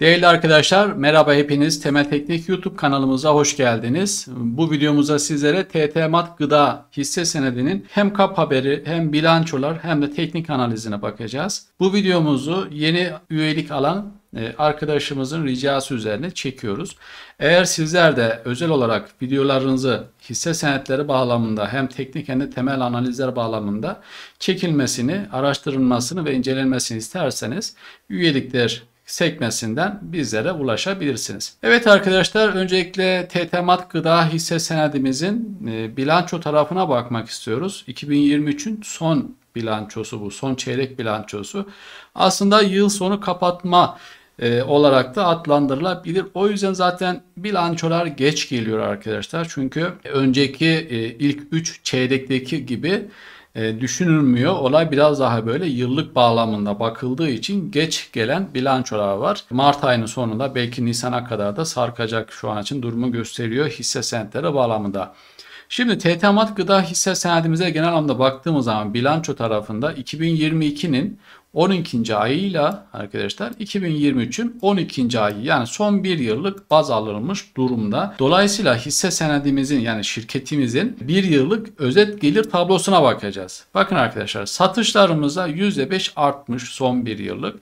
Değerli arkadaşlar merhaba hepiniz Temel Teknik YouTube kanalımıza hoş geldiniz. Bu videomuzda sizlere TTMAT Gıda hisse senedinin hem kap haberi hem bilançolar hem de teknik analizine bakacağız. Bu videomuzu yeni üyelik alan e, arkadaşımızın ricası üzerine çekiyoruz. Eğer sizler de özel olarak videolarınızı hisse senetleri bağlamında hem teknik hem de temel analizler bağlamında çekilmesini, araştırılmasını ve incelenmesini isterseniz üyelikler sekmesinden bizlere ulaşabilirsiniz. Evet arkadaşlar öncelikle TTMAT Gıda hisse senedimizin e, bilanço tarafına bakmak istiyoruz. 2023'ün son bilançosu bu. Son çeyrek bilançosu. Aslında yıl sonu kapatma e, olarak da adlandırılabilir. O yüzden zaten bilançolar geç geliyor arkadaşlar. Çünkü önceki e, ilk 3 çeyrekteki gibi e, düşünülmüyor. Olay biraz daha böyle yıllık bağlamında bakıldığı için geç gelen bilançolar var. Mart ayının sonunda belki Nisan'a kadar da sarkacak şu an için durumu gösteriyor hisse senetleri bağlamında. Şimdi TTMAT gıda hisse senedimize genel anlamda baktığımız zaman bilanço tarafında 2022'nin 12. ayıyla arkadaşlar 2023'ün 12. ayı yani son bir yıllık baz alınmış durumda. Dolayısıyla hisse senedimizin yani şirketimizin bir yıllık özet gelir tablosuna bakacağız. Bakın arkadaşlar satışlarımıza %5 artmış son bir yıllık.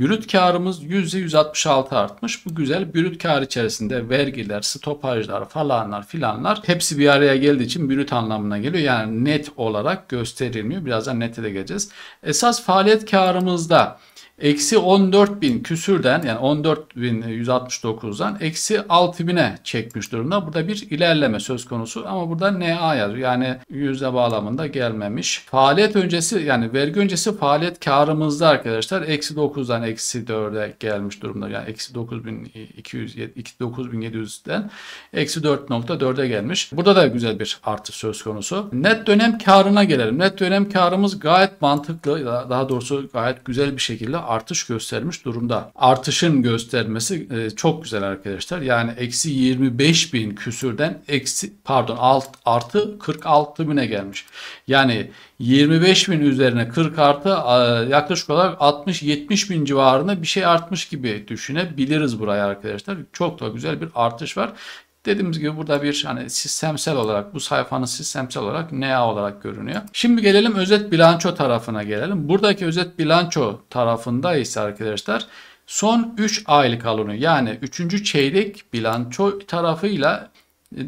Brüt karımız %166 artmış. Bu güzel. Brüt kar içerisinde vergiler, stopajlar falanlar filanlar hepsi bir araya geldiği için brüt anlamına geliyor. Yani net olarak gösterilmiyor. Birazdan nete de geleceğiz. Esas faaliyet karımızda eksi 14 bin küsürden yani 14 bin 169'dan eksi 6 bine çekmiş durumda. Burada bir ilerleme söz konusu ama burada NA yazıyor. Yani yüzde bağlamında gelmemiş. Faaliyet öncesi yani vergi öncesi faaliyet karımızda arkadaşlar eksi 9'dan eksi 4'e gelmiş durumda. Yani eksi 9200 9700'den eksi 4.4'e gelmiş. Burada da güzel bir artış söz konusu. Net dönem karına gelelim. Net dönem karımız gayet mantıklı daha doğrusu gayet güzel bir şekilde artış göstermiş durumda. Artışın göstermesi e, çok güzel arkadaşlar. Yani eksi 25 bin küsürden eksi pardon alt, artı 46 bine gelmiş. Yani 25 bin üzerine 40 artı e, yaklaşık olarak 60-70 bin civarında bir şey artmış gibi düşünebiliriz buraya arkadaşlar. Çok da güzel bir artış var. Dediğimiz gibi burada bir hani sistemsel olarak bu sayfanın sistemsel olarak NA olarak görünüyor. Şimdi gelelim özet bilanço tarafına gelelim. Buradaki özet bilanço tarafında ise arkadaşlar son 3 aylık alını yani 3. çeyrek bilanço tarafıyla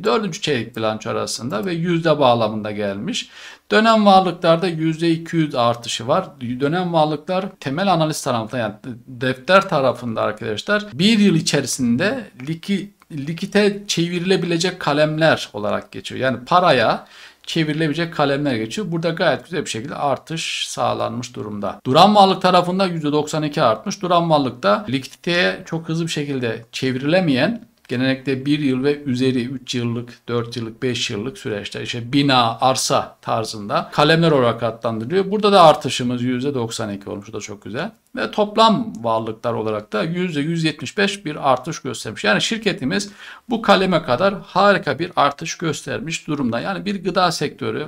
4. E, çeyrek bilanço arasında ve yüzde bağlamında gelmiş. Dönem varlıklarda %200 artışı var. Dönem varlıklar temel analiz tarafında yani defter tarafında arkadaşlar bir yıl içerisinde liki likite çevrilebilecek kalemler olarak geçiyor. Yani paraya çevrilebilecek kalemler geçiyor. Burada gayet güzel bir şekilde artış sağlanmış durumda. Duran mallık tarafında %92 artmış. Duran varlıkta likiteye çok hızlı bir şekilde çevrilemeyen genellikle 1 yıl ve üzeri 3 yıllık, 4 yıllık, 5 yıllık süreçte işte bina, arsa tarzında kalemler olarak adlandırılıyor. Burada da artışımız %92 olmuş. Bu da çok güzel ve toplam varlıklar olarak da %175 bir artış göstermiş. Yani şirketimiz bu kaleme kadar harika bir artış göstermiş durumda. Yani bir gıda sektörü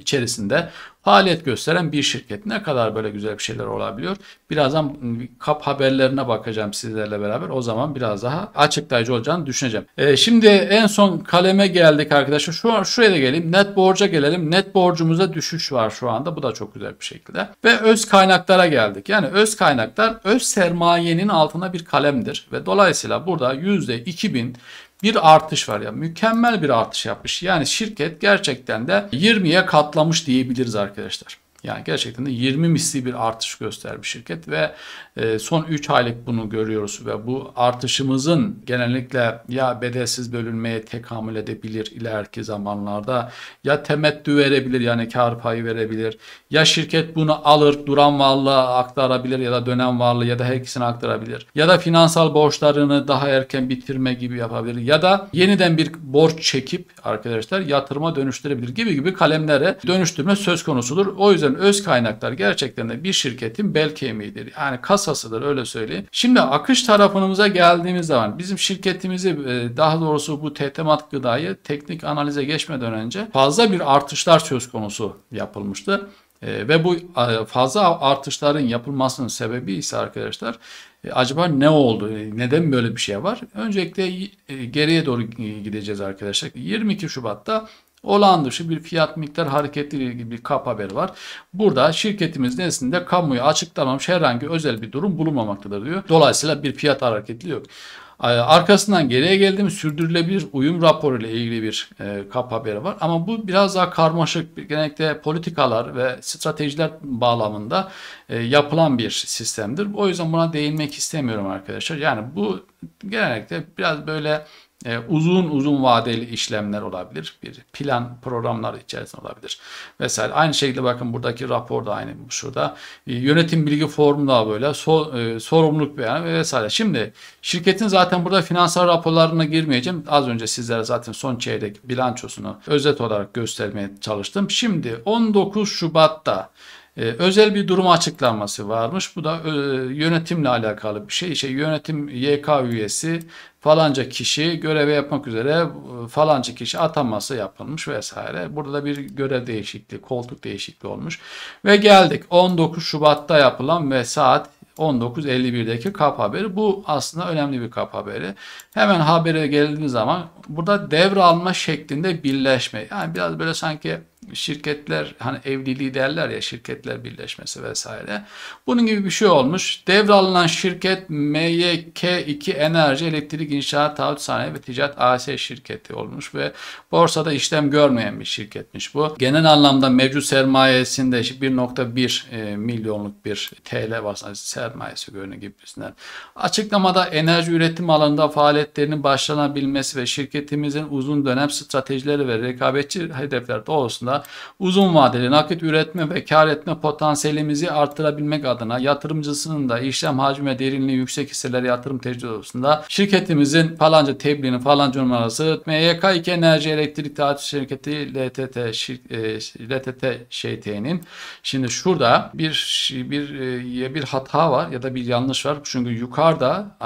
içerisinde faaliyet gösteren bir şirket ne kadar böyle güzel bir şeyler olabiliyor. Birazdan kap haberlerine bakacağım sizlerle beraber. O zaman biraz daha açıklayıcı olacağını düşüneceğim. E, şimdi en son kaleme geldik arkadaşlar. Şu an şuraya da geleyim. Net borca gelelim. Net borcumuzda düşüş var şu anda. Bu da çok güzel bir şekilde. Ve öz kaynaklara geldik. Yani öz kaynaklar öz sermayenin altına bir kalemdir ve dolayısıyla burada %2000 bir artış var ya yani mükemmel bir artış yapmış. Yani şirket gerçekten de 20'ye katlamış diyebiliriz arkadaşlar. Yani gerçekten de 20 misli bir artış göstermiş şirket ve ee, son 3 aylık bunu görüyoruz ve bu artışımızın genellikle ya bedelsiz bölünmeye tekamül edebilir ileriki zamanlarda ya temettü verebilir yani kar payı verebilir ya şirket bunu alır duran varlığa aktarabilir ya da dönem varlığı ya da her ikisini aktarabilir ya da finansal borçlarını daha erken bitirme gibi yapabilir ya da yeniden bir borç çekip arkadaşlar yatırıma dönüştürebilir gibi gibi kalemlere dönüştürme söz konusudur. O yüzden öz kaynaklar gerçekten de bir şirketin bel kemiğidir. Yani kasa masasıdır öyle söyleyeyim. Şimdi akış tarafımıza geldiğimiz zaman bizim şirketimizi e, daha doğrusu bu tehtimat gıdayı teknik analize geçmeden önce fazla bir artışlar söz konusu yapılmıştı. E, ve bu e, fazla artışların yapılmasının sebebi ise arkadaşlar acaba ne oldu? Neden böyle bir şey var? Öncelikle geriye doğru gideceğiz arkadaşlar. 22 Şubat'ta Olağan dışı bir fiyat miktar hareketliliği gibi bir kap haberi var. Burada şirketimiz nezdinde kamuya açıklamamış herhangi özel bir durum bulunmamaktadır diyor. Dolayısıyla bir fiyat hareketli yok. Ee, arkasından geriye geldim sürdürülebilir uyum raporu ile ilgili bir e, kap haberi var. Ama bu biraz daha karmaşık. Genellikle politikalar ve stratejiler bağlamında e, yapılan bir sistemdir. O yüzden buna değinmek istemiyorum arkadaşlar. Yani bu genellikle biraz böyle e, uzun uzun vadeli işlemler olabilir. Bir plan programlar içerisinde olabilir vesaire. Aynı şekilde bakın buradaki rapor da aynı şurada. E, yönetim bilgi formu da böyle. So, e, sorumluluk beyanı vesaire. Şimdi şirketin zaten burada finansal raporlarına girmeyeceğim. Az önce sizlere zaten son çeyrek bilançosunu özet olarak göstermeye çalıştım. Şimdi 19 Şubat'ta e, özel bir durum açıklanması varmış. Bu da e, yönetimle alakalı bir şey. İşte yönetim YK üyesi falanca kişi göreve yapmak üzere e, falanca kişi ataması yapılmış vesaire. Burada da bir görev değişikliği, koltuk değişikliği olmuş. Ve geldik 19 Şubat'ta yapılan ve saat 19.51'deki kap haberi. Bu aslında önemli bir kap haberi. Hemen habere geldiğiniz zaman burada devralma şeklinde birleşme. Yani biraz böyle sanki şirketler hani evliliği derler ya şirketler birleşmesi vesaire. Bunun gibi bir şey olmuş. Devralınan şirket MYK2 Enerji Elektrik İnşaat Taahhüt Sanayi ve Ticaret AS şirketi olmuş ve borsada işlem görmeyen bir şirketmiş bu. Genel anlamda mevcut sermayesinde 1.1 e, milyonluk bir TL basın hani sermayesi görünüyor gibisinden. Açıklamada enerji üretim alanında faaliyetlerinin başlanabilmesi ve şirketimizin uzun dönem stratejileri ve rekabetçi hedefler doğrusunda uzun vadeli nakit üretme ve kar etme potansiyelimizi artırabilmek adına yatırımcısının da işlem hacmi ve derinliği yüksek hisseleri yatırım tercih doğrultusunda şirketimizin falanca tebliğini falanca numarası MYK 2 Enerji Elektrik Tatil Şirketi LTT şir, e, LTT ŞT'nin şimdi şurada bir bir e, bir hata var ya da bir yanlış var. Çünkü yukarıda e,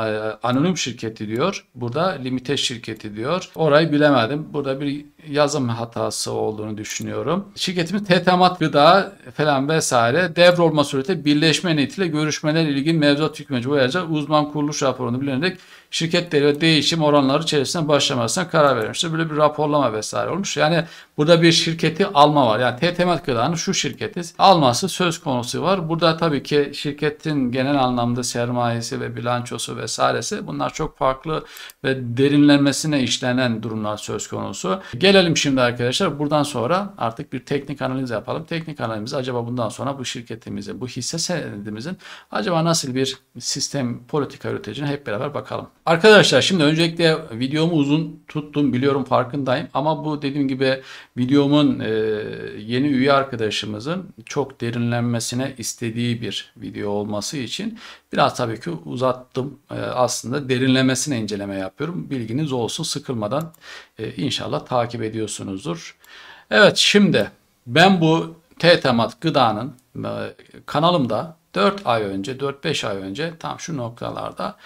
anonim şirketi diyor. Burada limite şirketi diyor. Orayı bilemedim. Burada bir yazım hatası olduğunu düşünüyorum. Şirketimiz TTMAT Gıda falan vesaire devrolma suretiyle birleşme niyetiyle görüşmeler ilgili mevzuat hükmeci uyarıca uzman kuruluş raporunu bilinerek şirketleri ve değişim oranları içerisinde başlamasına karar vermiştir. Böyle bir raporlama vesaire olmuş. Yani burada bir şirketi alma var. Yani TTMAT Gıda'nın şu şirketi alması söz konusu var. Burada tabii ki şirketin genel anlamda sermayesi ve bilançosu vesairesi bunlar çok farklı ve derinlenmesine işlenen durumlar söz konusu. Gel gelelim şimdi arkadaşlar. Buradan sonra artık bir teknik analiz yapalım. Teknik analiz acaba bundan sonra bu şirketimizin, bu hisse senedimizin acaba nasıl bir sistem politika üreteceğine hep beraber bakalım. Arkadaşlar şimdi öncelikle videomu uzun tuttum biliyorum farkındayım. Ama bu dediğim gibi videomun e, yeni üye arkadaşımızın çok derinlenmesine istediği bir video olması için biraz tabii ki uzattım. E, aslında derinlemesine inceleme yapıyorum. Bilginiz olsun sıkılmadan e, inşallah takip ediyorsunuzdur. Evet şimdi ben bu temat gıdanın e, kanalımda 4 ay önce 4-5 ay önce tam şu noktalarda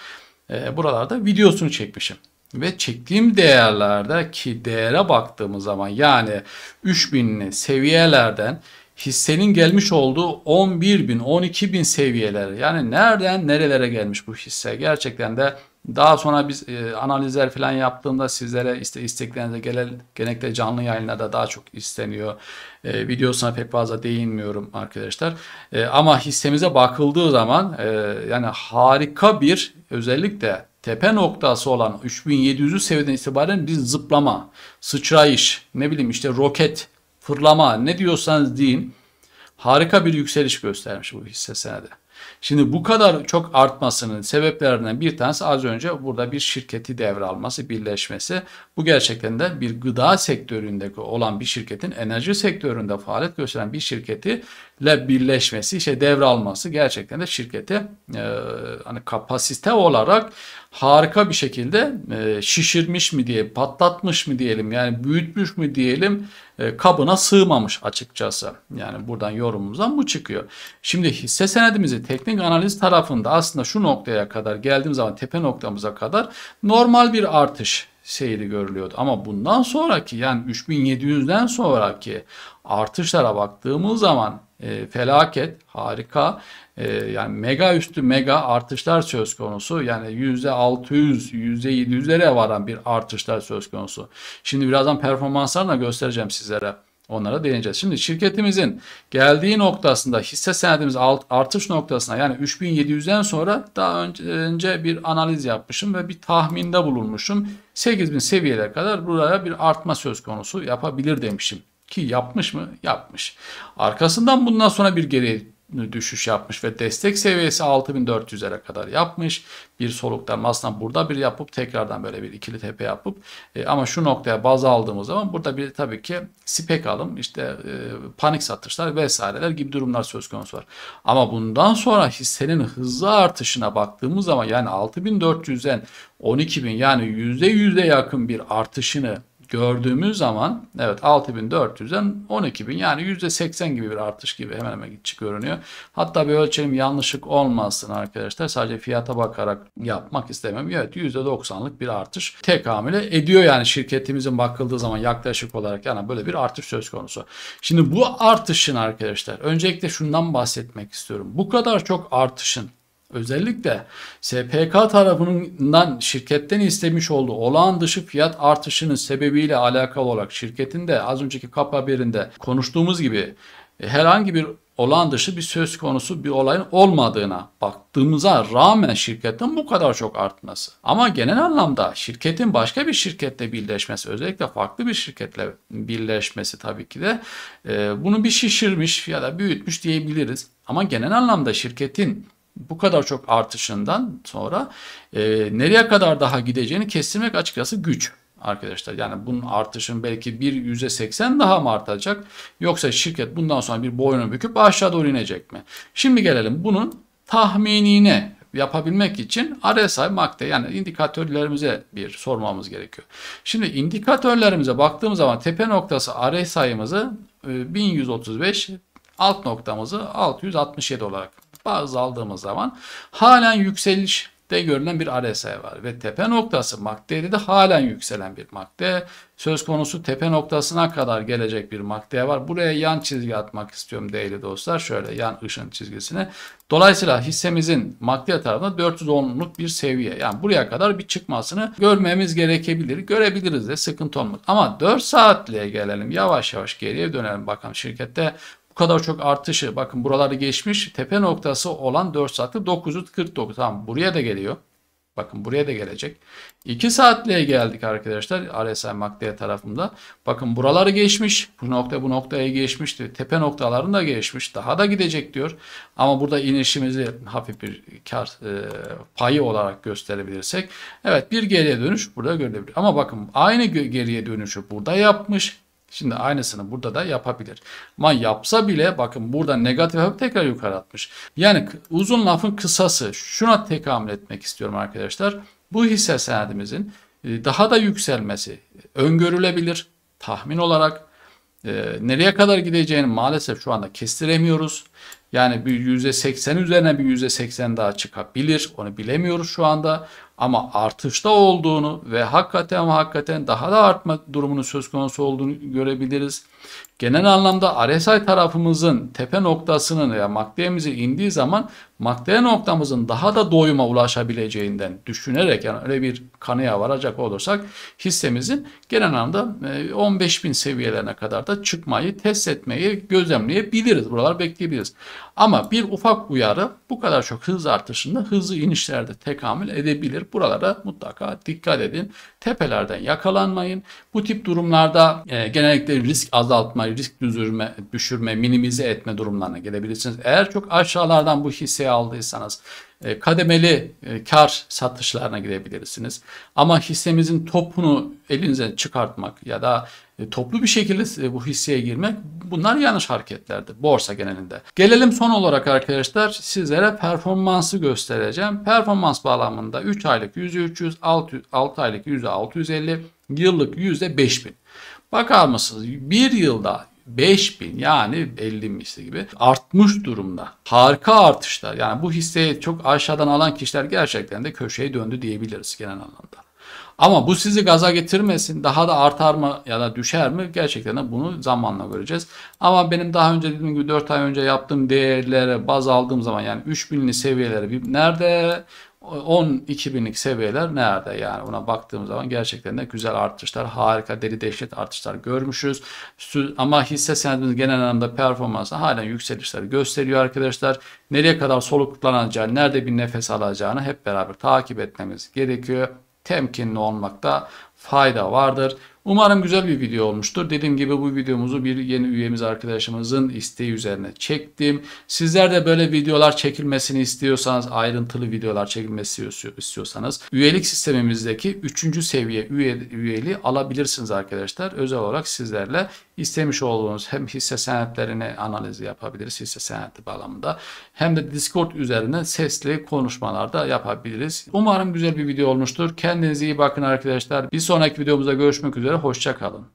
e, buralarda videosunu çekmişim. Ve çektiğim değerlerde ki değere baktığımız zaman yani 3000 seviyelerden hissenin gelmiş olduğu 11 bin, 12 bin seviyeler yani nereden nerelere gelmiş bu hisse gerçekten de daha sonra biz e, analizler falan yaptığımda sizlere iste isteklerinize gelen genellikle canlı yayınlarda daha çok isteniyor. E, videosuna pek fazla değinmiyorum arkadaşlar. E, ama hissemize bakıldığı zaman e, yani harika bir özellikle tepe noktası olan 3700'lü seviyeden itibaren bir zıplama, sıçrayış, ne bileyim işte roket, fırlama ne diyorsanız deyin. Harika bir yükseliş göstermiş bu hisse senedi. Şimdi bu kadar çok artmasının sebeplerinden bir tanesi az önce burada bir şirketi devralması, birleşmesi. Bu gerçekten de bir gıda sektöründeki olan bir şirketin enerji sektöründe faaliyet gösteren bir şirketi şirketiyle birleşmesi, işte devralması gerçekten de şirketi e, hani kapasite olarak harika bir şekilde e, şişirmiş mi diye, patlatmış mı diyelim yani büyütmüş mü diyelim e, kabına sığmamış açıkçası. Yani buradan yorumumuzdan bu çıkıyor. Şimdi hisse senedimizi teknik analiz tarafında aslında şu noktaya kadar geldiğim zaman tepe noktamıza kadar normal bir artış seyri görülüyordu. Ama bundan sonraki yani 3700'den sonraki artışlara baktığımız zaman e, felaket, harika e, yani mega üstü mega artışlar söz konusu. Yani %600, %700'lere varan bir artışlar söz konusu. Şimdi birazdan performanslarını da göstereceğim sizlere. Onlara değineceğiz. Şimdi şirketimizin geldiği noktasında hisse senedimiz artış noktasına yani 3700'den sonra daha önce bir analiz yapmışım ve bir tahminde bulunmuşum. 8000 seviyelere kadar buraya bir artma söz konusu yapabilir demişim. Ki yapmış mı? Yapmış. Arkasından bundan sonra bir geri düşüş yapmış ve destek seviyesi 6400'lere kadar yapmış. Bir soluktan aslında burada bir yapıp tekrardan böyle bir ikili tepe yapıp e, ama şu noktaya baz aldığımız zaman burada bir tabii ki spek alım işte e, panik satışlar vesaireler gibi durumlar söz konusu var. Ama bundan sonra hissenin hızlı artışına baktığımız zaman yani 6400'den 12000 yani %100'e yakın bir artışını gördüğümüz zaman evet 6400'den 12000 yani %80 gibi bir artış gibi hemen hemen gitçi görünüyor. Hatta bir ölçelim yanlışlık olmasın arkadaşlar. Sadece fiyata bakarak yapmak istemem. Evet %90'lık bir artış tekamüle ediyor yani şirketimizin bakıldığı zaman yaklaşık olarak yani böyle bir artış söz konusu. Şimdi bu artışın arkadaşlar öncelikle şundan bahsetmek istiyorum. Bu kadar çok artışın Özellikle SPK tarafından şirketten istemiş olduğu olağan dışı fiyat artışının sebebiyle alakalı olarak şirketin de az önceki kap haberinde konuştuğumuz gibi e, herhangi bir olağan dışı bir söz konusu bir olayın olmadığına baktığımıza rağmen şirketin bu kadar çok artması. Ama genel anlamda şirketin başka bir şirkette birleşmesi özellikle farklı bir şirketle birleşmesi tabii ki de e, bunu bir şişirmiş ya da büyütmüş diyebiliriz. Ama genel anlamda şirketin bu kadar çok artışından sonra e, nereye kadar daha gideceğini kestirmek açıkçası güç arkadaşlar. Yani bunun artışın belki bir yüzde seksen daha mı artacak yoksa şirket bundan sonra bir boynu büküp aşağı doğru inecek mi? Şimdi gelelim bunun tahminine yapabilmek için RSI MACD yani indikatörlerimize bir sormamız gerekiyor. Şimdi indikatörlerimize baktığımız zaman tepe noktası RSI'ımızı 1135 e, alt noktamızı 667 olarak bazı aldığımız zaman halen yükseliş de görünen bir RSI var ve tepe noktası MACD'de de halen yükselen bir MACD. Söz konusu tepe noktasına kadar gelecek bir MACD var. Buraya yan çizgi atmak istiyorum değerli dostlar. Şöyle yan ışın çizgisine. Dolayısıyla hissemizin MACD tarafında 410'luk bir seviye. Yani buraya kadar bir çıkmasını görmemiz gerekebilir. Görebiliriz de sıkıntı olmaz. Ama 4 saatliğe gelelim. Yavaş yavaş geriye dönelim bakalım şirkette kadar çok artışı bakın buraları geçmiş. Tepe noktası olan 4 saatlik 949. Tamam buraya da geliyor. Bakın buraya da gelecek. 2 saatliğe geldik arkadaşlar RSI MACD tarafında. Bakın buraları geçmiş. Bu nokta bu noktaya geçmişti. Tepe noktalarını da geçmiş. Daha da gidecek diyor. Ama burada inişimizi hafif bir kar e, payı olarak gösterebilirsek. Evet bir geriye dönüş burada görülebilir. Ama bakın aynı geriye dönüşü burada yapmış. Şimdi aynısını burada da yapabilir. Ama yapsa bile bakın burada negatif yapıp tekrar yukarı atmış. Yani uzun lafın kısası şuna tekamül etmek istiyorum arkadaşlar. Bu hisse senedimizin e, daha da yükselmesi öngörülebilir tahmin olarak. E, nereye kadar gideceğini maalesef şu anda kestiremiyoruz. Yani bir %80 üzerine bir %80 daha çıkabilir. Onu bilemiyoruz şu anda ama artışta olduğunu ve hakikaten hakikaten daha da artma durumunun söz konusu olduğunu görebiliriz. Genel anlamda RSI tarafımızın tepe noktasının veya yani indiği zaman madde noktamızın daha da doyuma ulaşabileceğinden düşünerek yani öyle bir kanıya varacak olursak hissemizin genel anlamda 15 e, bin seviyelerine kadar da çıkmayı test etmeyi gözlemleyebiliriz. Buralar bekleyebiliriz. Ama bir ufak uyarı bu kadar çok hız artışında hızlı inişlerde tekamül edebilir. Buralara mutlaka dikkat edin. Tepelerden yakalanmayın. Bu tip durumlarda e, genellikle risk azaltma, risk düzürme, düşürme, minimize etme durumlarına gelebilirsiniz. Eğer çok aşağılardan bu hisse şey aldıysanız e, kademeli e, kar satışlarına girebilirsiniz. Ama hissemizin topunu elinize çıkartmak ya da e, toplu bir şekilde bu hisseye girmek bunlar yanlış hareketlerdir borsa genelinde. Gelelim son olarak arkadaşlar sizlere performansı göstereceğim. Performans bağlamında 3 aylık %300, 6, 6 aylık %650, yıllık %5000. Bakar mısınız? Bir yılda 5000 yani 50 misli gibi artmış durumda. Harika artışlar. Yani bu hisseyi çok aşağıdan alan kişiler gerçekten de köşeye döndü diyebiliriz genel anlamda. Ama bu sizi gaza getirmesin. Daha da artar mı ya da düşer mi? Gerçekten de bunu zamanla göreceğiz. Ama benim daha önce dediğim gibi 4 ay önce yaptığım değerlere baz aldığım zaman yani 3000'li seviyelere bir nerede 12 binlik seviyeler nerede yani buna baktığımız zaman gerçekten de güzel artışlar harika deli dehşet artışlar görmüşüz ama hisse senedimiz genel anlamda performansı halen yükselişler gösteriyor arkadaşlar nereye kadar soluklanacağını nerede bir nefes alacağını hep beraber takip etmemiz gerekiyor temkinli olmakta fayda vardır Umarım güzel bir video olmuştur. Dediğim gibi bu videomuzu bir yeni üyemiz arkadaşımızın isteği üzerine çektim. Sizler de böyle videolar çekilmesini istiyorsanız, ayrıntılı videolar çekilmesi istiyorsanız üyelik sistemimizdeki 3. seviye üye, üyeliği alabilirsiniz arkadaşlar. Özel olarak sizlerle istemiş olduğunuz hem hisse senetlerini analizi yapabiliriz hisse senedi bağlamında hem de Discord üzerinden sesli konuşmalarda yapabiliriz. Umarım güzel bir video olmuştur. Kendinize iyi bakın arkadaşlar. Bir sonraki videomuzda görüşmek üzere. Hoşçakalın.